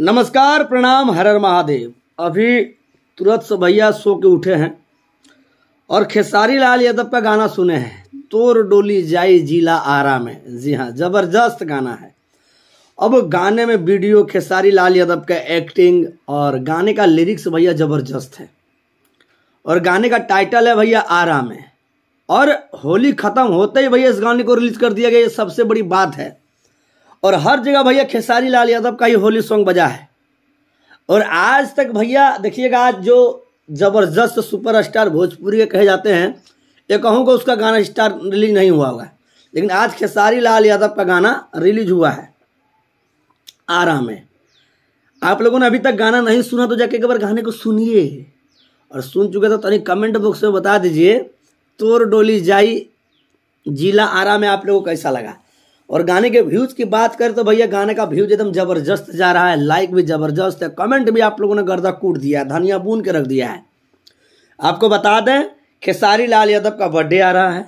नमस्कार प्रणाम हर महादेव अभी तुरंत भैया सो के उठे हैं और खेसारी लाल यादव का गाना सुने हैं तोर डोली जाई जिला आरा में जी हाँ जबरदस्त गाना है अब गाने में वीडियो खेसारी लाल यादव का एक्टिंग और गाने का लिरिक्स भैया जबरदस्त है और गाने का टाइटल है भैया आरा में और होली खत्म होते ही भैया इस गाने को रिलीज कर दिया गया ये सबसे बड़ी बात है और हर जगह भैया खेसारी लाल यादव का ही होली सॉन्ग बजा है और आज तक भैया देखिएगा आज जो ज़बरदस्त सुपरस्टार भोजपुरी के कहे जाते हैं ये कहूँगा उसका गाना स्टार रिलीज नहीं हुआ होगा लेकिन आज खेसारी लाल यादव का गाना रिलीज हुआ है आरा में आप लोगों ने अभी तक गाना नहीं सुना तो जाके एक बार गाने को सुनिए और सुन चुके तो तनिक कमेंट बॉक्स में बता दीजिए तोर डोली जाई जिला आरा में आप लोगों को कैसा लगा और गाने के व्यूज की बात करें तो भैया गाने का व्यूज एकदम जबरदस्त जा रहा है लाइक भी जबरदस्त है कमेंट भी आप लोगों ने गर्दा कूट दिया है धनिया बून के रख दिया है आपको बता दें खेसारी लाल यादव का बर्थडे आ रहा है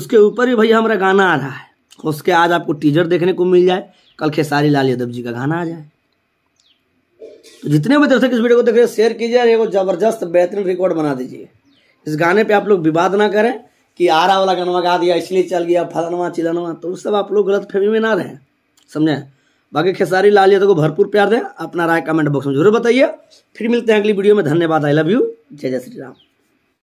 उसके ऊपर भी भैया हमारा गाना आ रहा है उसके आज आपको टीजर देखने को मिल जाए कल खेसारी लाल यादव जी का गाना आ जाए तो जितने भी दर्शक इस वीडियो को देख रहे हैं शेयर कीजिए और एगो जबरदस्त बेहतरीन रिकॉर्ड बना दीजिए इस गाने पे आप लोग विवाद ना करें कि आरा वाला गाना गा दिया इसलिए चल गया फलानवा चिलानवा तो उस सब आप लोग गलत फहमी में ना रहें समझें बाकी खेसारी लाल यादव को भरपूर प्यार दें अपना राय कमेंट बॉक्स में जरूर बताइए फिर मिलते हैं अगली वीडियो में धन्यवाद आई लव यू जय जय श्री राम